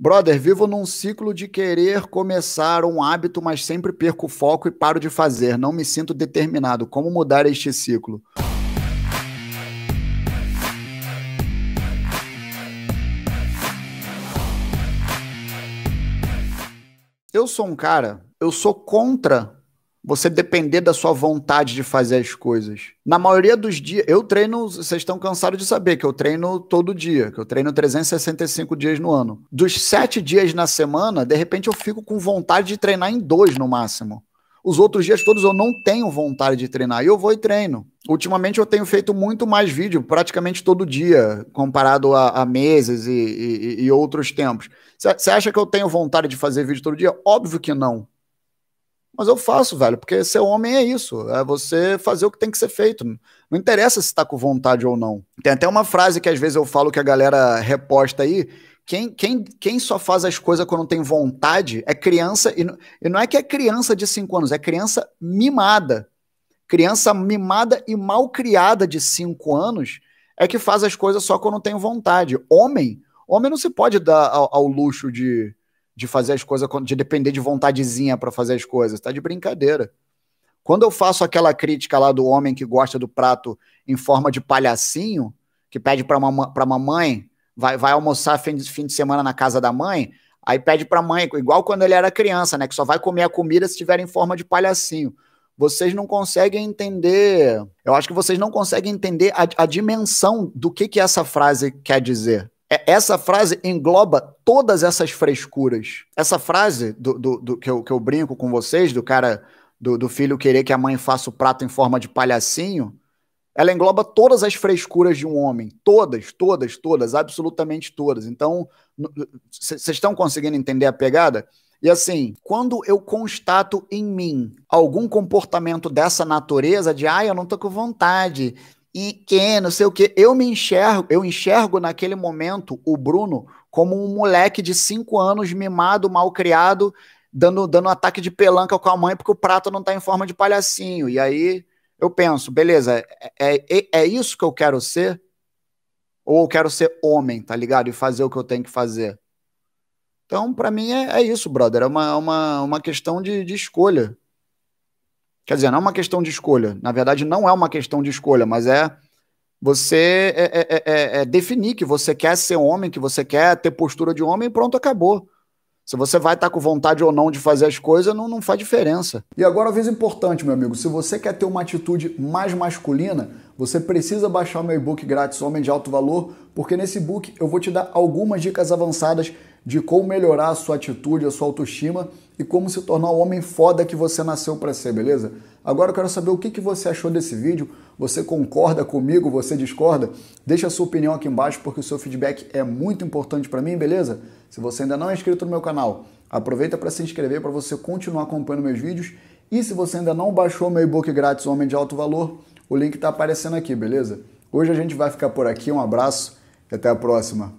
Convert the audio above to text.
Brother, vivo num ciclo de querer começar um hábito, mas sempre perco o foco e paro de fazer. Não me sinto determinado. Como mudar este ciclo? Eu sou um cara, eu sou contra você depender da sua vontade de fazer as coisas. Na maioria dos dias, eu treino, vocês estão cansados de saber que eu treino todo dia, que eu treino 365 dias no ano. Dos sete dias na semana, de repente eu fico com vontade de treinar em dois no máximo. Os outros dias todos eu não tenho vontade de treinar e eu vou e treino. Ultimamente eu tenho feito muito mais vídeo, praticamente todo dia, comparado a, a meses e, e, e outros tempos. Você acha que eu tenho vontade de fazer vídeo todo dia? Óbvio que não. Mas eu faço, velho, porque ser homem é isso. É você fazer o que tem que ser feito. Não interessa se tá com vontade ou não. Tem até uma frase que às vezes eu falo que a galera reposta aí. Quem, quem, quem só faz as coisas quando tem vontade é criança. E, e não é que é criança de 5 anos, é criança mimada. Criança mimada e mal criada de 5 anos é que faz as coisas só quando tem vontade. Homem, homem não se pode dar ao, ao luxo de, de fazer as coisas, de depender de vontadezinha para fazer as coisas. Tá de brincadeira. Quando eu faço aquela crítica lá do homem que gosta do prato em forma de palhacinho, que pede para a mamãe, vai, vai almoçar fim de, fim de semana na casa da mãe, aí pede a mãe, igual quando ele era criança, né? Que só vai comer a comida se tiver em forma de palhacinho. Vocês não conseguem entender. Eu acho que vocês não conseguem entender a, a dimensão do que, que essa frase quer dizer. É, essa frase engloba todas essas frescuras. Essa frase do, do, do que, eu, que eu brinco com vocês, do cara, do, do filho querer que a mãe faça o prato em forma de palhacinho, ela engloba todas as frescuras de um homem. Todas, todas, todas, absolutamente todas. Então, vocês estão conseguindo entender a pegada? E assim, quando eu constato em mim algum comportamento dessa natureza, de ah, eu não tô com vontade e quem, não sei o que. Eu me enxergo, eu enxergo naquele momento o Bruno como um moleque de cinco anos, mimado, mal criado, dando, dando ataque de pelanca com a mãe, porque o prato não está em forma de palhacinho. E aí eu penso, beleza, é, é, é, é isso que eu quero ser? Ou eu quero ser homem, tá ligado? E fazer o que eu tenho que fazer. Então, para mim, é, é, isso, brother. É uma, uma, uma questão de, de escolha. Quer dizer, não é uma questão de escolha. Na verdade, não é uma questão de escolha, mas é você é, é, é, é, é definir que você quer ser homem, que você quer ter postura de homem e pronto, acabou. Se você vai estar tá com vontade ou não de fazer as coisas, não, não faz diferença. E agora, vez importante, meu amigo: se você quer ter uma atitude mais masculina, você precisa baixar o meu e-book grátis Homem de Alto Valor, porque nesse book eu vou te dar algumas dicas avançadas de como melhorar a sua atitude, a sua autoestima e como se tornar o homem foda que você nasceu para ser, beleza? Agora eu quero saber o que, você achou desse vídeo. Você concorda comigo? Você discorda? Deixa a sua opinião aqui embaixo porque o seu feedback é muito importante para mim, beleza? Se você ainda não é inscrito no meu canal, aproveita para se inscrever para você continuar acompanhando meus vídeos. E se você ainda não baixou meu e-book grátis Homem de Alto Valor, o link está aparecendo aqui, beleza? Hoje a gente vai ficar por aqui. Um abraço e até a próxima.